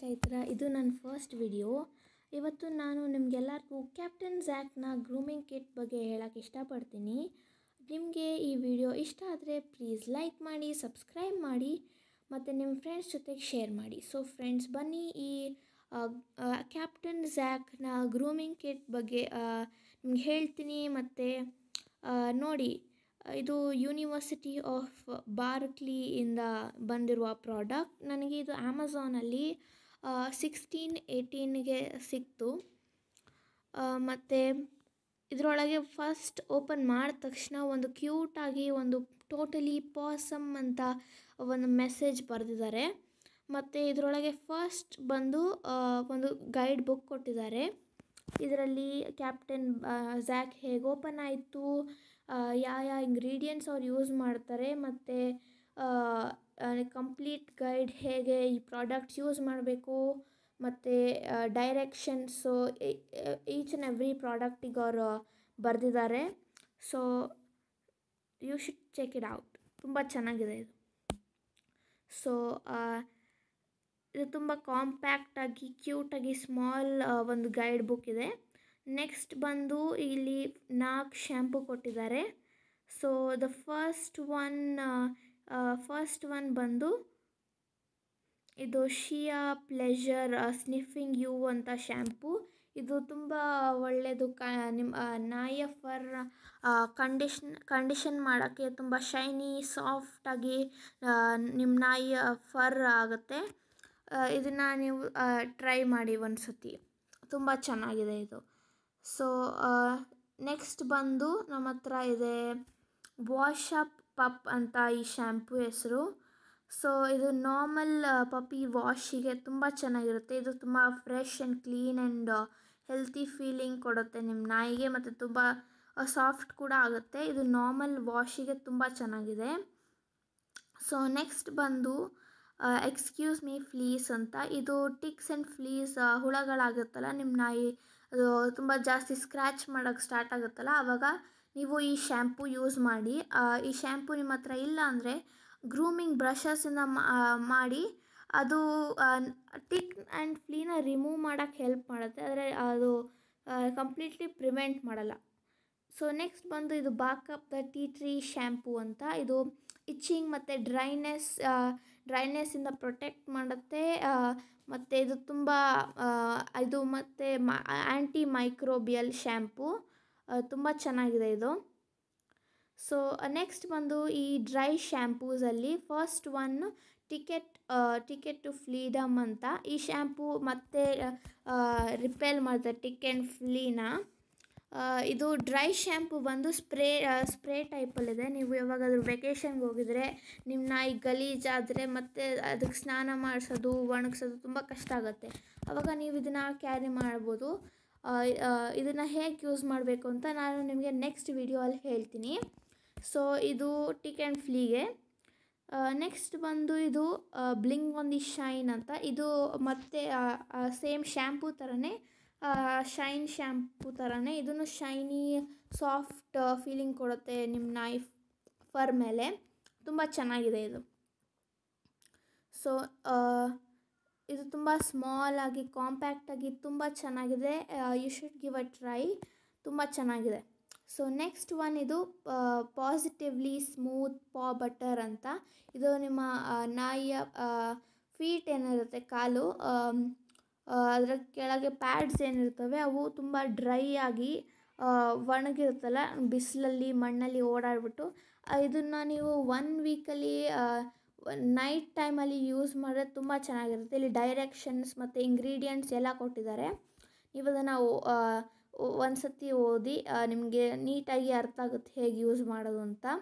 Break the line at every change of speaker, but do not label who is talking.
ಚೈತ್ರ ಇದು ನನ್ನ first video ಇವತ್ತು ನಾನು ನಿಮಗೆಲ್ಲರಿಗೂ ಕ್ಯಾಪ್ಟನ್ ಜ್ಯಾಕ್ನ ಗ್ರೂಮಿಂಗ್ ಕಿಟ್ ಬಗ್ಗೆ ಹೇಳಕ್ಕೆ ಇಷ್ಟಪಡ್ತೀನಿ ನಿಮಗೆ ಈ ವಿಡಿಯೋ ಇಷ್ಟ ಆದರೆ ಪ್ಲೀಸ್ ಲೈಕ್ ಮಾಡಿ ಸಬ್ಸ್ಕ್ರೈಬ್ ಮಾಡಿ ಮತ್ತು ನಿಮ್ಮ ಫ್ರೆಂಡ್ಸ್ ಜೊತೆಗೆ ಶೇರ್ ಮಾಡಿ ಸೊ ಫ್ರೆಂಡ್ಸ್ ಬನ್ನಿ ಈ ಕ್ಯಾಪ್ಟನ್ ಜ್ಯಾಕ್ನ ಗ್ರೂಮಿಂಗ್ ಕಿಟ್ ಬಗ್ಗೆ ನಿಮ್ಗೆ ಹೇಳ್ತೀನಿ ಮತ್ತು ನೋಡಿ ಇದು ಯೂನಿವರ್ಸಿಟಿ ಆಫ್ ಬಾರ್ಕ್ಲಿಯಿಂದ ಬಂದಿರುವ ಪ್ರಾಡಕ್ಟ್ ನನಗೆ ಇದು ಅಮೆಝಾನಲ್ಲಿ ಸಿಕ್ಸ್ಟೀನ್ ಏಯ್ಟೀನ್ಗೆ ಸಿಕ್ತು ಮತ್ತು ಇದರೊಳಗೆ ಫಸ್ಟ್ ಓಪನ್ ಮಾಡಿದ ತಕ್ಷಣ ಒಂದು ಕ್ಯೂಟಾಗಿ ಒಂದು ಟೋಟಲಿ ಪಾಸಮ್ ಅಂತ ಒಂದು ಮೆಸೇಜ್ ಬರೆದಿದ್ದಾರೆ ಮತ್ತು ಇದರೊಳಗೆ ಫಸ್ಟ್ ಬಂದು ಒಂದು ಗೈಡ್ ಬುಕ್ ಕೊಟ್ಟಿದ್ದಾರೆ ಇದರಲ್ಲಿ ಕ್ಯಾಪ್ಟನ್ ಝ್ಯಾಕ್ ಹೇಗೆ ಓಪನ್ ಆಯಿತು ಯಾವ ಯಾವ ಇಂಗ್ರೀಡಿಯೆಂಟ್ಸ್ ಅವ್ರು ಯೂಸ್ ಮಾಡ್ತಾರೆ ಮತ್ತು ಕಂಪ್ಲೀಟ್ ಗೈಡ್ ಹೇಗೆ ಈ ಪ್ರಾಡಕ್ಟ್ಸ್ ಯೂಸ್ ಮಾಡಬೇಕು ಮತ್ತು ಡೈರೆಕ್ಷನ್ಸು ಈಚ್ ಆ್ಯಂಡ್ ಎವ್ರಿ ಪ್ರಾಡಕ್ಟಿಗೆ ಅವರು ಬರೆದಿದ್ದಾರೆ so you should check it out ತುಂಬ ಚೆನ್ನಾಗಿದೆ ಇದು ಸೊ ಇದು ತುಂಬ ಕಾಂಪ್ಯಾಕ್ಟಾಗಿ ಕ್ಯೂಟಾಗಿ ಸ್ಮಾಲ್ ಒಂದು ಗೈಡ್ ಬುಕ್ ಇದೆ ನೆಕ್ಸ್ಟ್ ಬಂದು ಇಲ್ಲಿ ನಾಲ್ಕು ಶ್ಯಾಂಪು ಕೊಟ್ಟಿದ್ದಾರೆ so the first one first one ಬಂದು ಇದು ಶಿಯಾ ಪ್ಲೆಷರ್ ಸ್ನಿಫಿಂಗ್ ಯು ಅಂತ ಶ್ಯಾಂಪು ಇದು ತುಂಬ ಒಳ್ಳೆಯದು ಕ ನಿಮ್ಮ ನಾಯಿಯ ಫರ್ ಕಂಡೀಷನ್ ಕಂಡೀಷನ್ ಮಾಡೋಕ್ಕೆ ತುಂಬ ಶೈನಿ ಸಾಫ್ಟಾಗಿ ನಿಮ್ಮ ನಾಯಿಯ ಫರ್ ಆಗುತ್ತೆ ಇದನ್ನು ನೀವು ಟ್ರೈ ಮಾಡಿ ಒಂದು ಸತಿ ತುಂಬ ಚೆನ್ನಾಗಿದೆ ಇದು ಸೊ ನೆಕ್ಸ್ಟ್ uh, ಬಂದು ನಮ್ಮ ಹತ್ರ ಇದೆ ವಾಶ್ ಅಪ್ ಪಪ್ ಅಂತ ಈ ಶ್ಯಾಂಪು ಹೆಸರು ಸೊ ಇದು ನಾರ್ಮಲ್ ಪಪ್ಪಿ ವಾಶಿಗೆ ತುಂಬ ಚೆನ್ನಾಗಿರುತ್ತೆ ಇದು ತುಂಬ fresh and clean and healthy feeling ಕೊಡುತ್ತೆ ನಿಮ್ಮ ನಾಯಿಗೆ ಮತ್ತು ತುಂಬ ಸಾಫ್ಟ್ uh, ಕೂಡ ಆಗುತ್ತೆ ಇದು ನಾರ್ಮಲ್ ವಾಶಿಗೆ ತುಂಬ ಚೆನ್ನಾಗಿದೆ ಸೊ ನೆಕ್ಸ್ಟ್ ಬಂದು ಎಕ್ಸ್ಕ್ಯೂಸ್ ಮೀ ಫ್ಲೀಸ್ ಅಂತ ಇದು ಟಿಕ್ಸ್ ಆ್ಯಂಡ್ ಫ್ಲೀಸ್ ಹುಳಗಳಾಗುತ್ತಲ್ಲ ನಿಮ್ಮ ನಾಯಿ ಅದು ತುಂಬ ಜಾಸ್ತಿ ಸ್ಕ್ರ್ಯಾಚ್ ಮಾಡೋಕ್ಕೆ ಸ್ಟಾರ್ಟ್ ಆಗುತ್ತಲ್ಲ ಆವಾಗ ನೀವು ಈ ಶ್ಯಾಂಪು ಯೂಸ್ ಮಾಡಿ ಈ ಶ್ಯಾಂಪು ನಿಮ್ಮ ಹತ್ರ ಇಲ್ಲ ಅಂದರೆ ಗ್ರೂಮಿಂಗ್ ಬ್ರಷಸ್ಸಿಂದ ಮಾಡಿ ಅದು ಟಿಕ್ ಆ್ಯಂಡ್ ಫ್ಲೀನ ರಿಮೂವ್ ಮಾಡೋಕ್ಕೆ ಹೆಲ್ಪ್ ಮಾಡುತ್ತೆ ಆದರೆ ಅದು ಕಂಪ್ಲೀಟ್ಲಿ ಪ್ರಿವೆಂಟ್ ಮಾಡಲ್ಲ ಸೊ ನೆಕ್ಸ್ಟ್ ಬಂದು ಇದು bark the tea tree shampoo ಅಂತ ಇದು ಇಚ್ಚಿಂಗ್ ಮತ್ತು ಡ್ರೈನೆಸ್ ಡ್ರೈನೆಸ್ಸಿಂದ ಪ್ರೊಟೆಕ್ಟ್ ಮಾಡುತ್ತೆ ಮತ್ತು ಇದು ತುಂಬ ಇದು ಮತ್ತು ಆ್ಯಂಟಿ ಮೈಕ್ರೋಬಿಯಲ್ ಶ್ಯಾಂಪೂ ತುಂಬ ಚೆನ್ನಾಗಿದೆ ಇದು ಸೊ ನೆಕ್ಸ್ಟ್ ಬಂದು ಈ ಡ್ರೈ ಶ್ಯಾಂಪೂಸಲ್ಲಿ first one ticket ticket to fleadom ಅಂತ ಈ ಶ್ಯಾಂಪೂ ಮತ್ತೆ ರಿಪೇಲ್ ಮಾಡ್ತಾರೆ ಟಿಕೆಟ್ ಆ್ಯಂಡ್ ಫ್ಲೀನ ಇದು ಡ್ರೈ ಶ್ಯಾಂಪು ಬಂದು ಸ್ಪ್ರೇ ಸ್ಪ್ರೇ ಟೈಪಲ್ಲಿದೆ ನೀವು ಯಾವಾಗಾದರೂ ವೆಕೇಶನ್ಗೆ ಹೋಗಿದರೆ ನಿಮ್ಮ ನಾಯಿ ಗಲೀಜಾದರೆ ಮತ್ತು ಅದಕ್ಕೆ ಸ್ನಾನ ಮಾಡಿಸೋದು ಒಣಗಿಸೋದು ತುಂಬ ಕಷ್ಟ ಆಗುತ್ತೆ ಆವಾಗ ನೀವು ಇದನ್ನು ಕ್ಯಾರಿ ಮಾಡ್ಬೋದು ಇದನ್ನು ಹೇಗೆ ಯೂಸ್ ಮಾಡಬೇಕು ಅಂತ ನಾನು ನಿಮಗೆ ನೆಕ್ಸ್ಟ್ ವಿಡಿಯೋ ಅಲ್ಲಿ ಹೇಳ್ತೀನಿ ಸೊ ಇದು ಟಿಕ್ ಆ್ಯಂಡ್ ಫ್ಲೀಗೆ ನೆಕ್ಸ್ಟ್ ಬಂದು ಇದು ಬ್ಲಿಂಗ್ ಒಂದು ಶೈನ್ ಅಂತ ಇದು ಮತ್ತೆ ಸೇಮ್ ಶ್ಯಾಂಪೂ ಥರನೇ ಶೈನ್ ಶ್ಯಾಂಪು ಥರನೇ ಇದನ್ನು ಶೈನಿ ಸಾಫ್ಟ್ ಫೀಲಿಂಗ್ ಕೊಡುತ್ತೆ ನಿಮ್ಮ ನೈಫ್ ಫರ್ ಮೇಲೆ ತುಂಬ ಚೆನ್ನಾಗಿದೆ ಇದು ಸೊ ಇದು ತುಂಬ ಸ್ಮಾಲ್ ಆಗಿ ಕಾಂಪ್ಯಾಕ್ಟಾಗಿ ತುಂಬ ಚೆನ್ನಾಗಿದೆ you should give a try ತುಂಬ ಚೆನ್ನಾಗಿದೆ ಸೊ ನೆಕ್ಸ್ಟ್ ಒನ್ ಇದು ಪಾಸಿಟಿವ್ಲಿ ಸ್ಮೂತ್ ಪಾ ಬಟರ್ ಅಂತ ಇದು ನಿಮ್ಮ ನಾಯಿಯ ಫೀಟ್ ಏನಿರುತ್ತೆ ಕಾಲು ಅದರ ಕೆಳಗೆ ಪ್ಯಾಡ್ಸ್ ಏನಿರ್ತವೆ ಅವು ತುಂಬ ಡ್ರೈ ಆಗಿ ಒಣಗಿರುತ್ತಲ್ಲ ಬಿಸಿಲಲ್ಲಿ ಮಣ್ಣಲ್ಲಿ ಓಡಾಡಿಬಿಟ್ಟು ಇದನ್ನು ನೀವು ಒನ್ ವೀಕಲ್ಲಿ ನೈಟ್ ಟೈಮಲ್ಲಿ ಯೂಸ್ ಮಾಡಿದ್ರೆ ತುಂಬ ಚೆನ್ನಾಗಿರುತ್ತೆ ಇಲ್ಲಿ ಡೈರೆಕ್ಷನ್ಸ್ ಮತ್ತು ಇಂಗ್ರೀಡಿಯೆಂಟ್ಸ್ ಎಲ್ಲ ಕೊಟ್ಟಿದ್ದಾರೆ ನೀವು ಅದನ್ನು ಒಂದು ಸತಿ ಓದಿ ನಿಮಗೆ ನೀಟಾಗಿ ಅರ್ಥ ಆಗುತ್ತೆ ಹೇಗೆ ಯೂಸ್ ಮಾಡೋದು ಅಂತ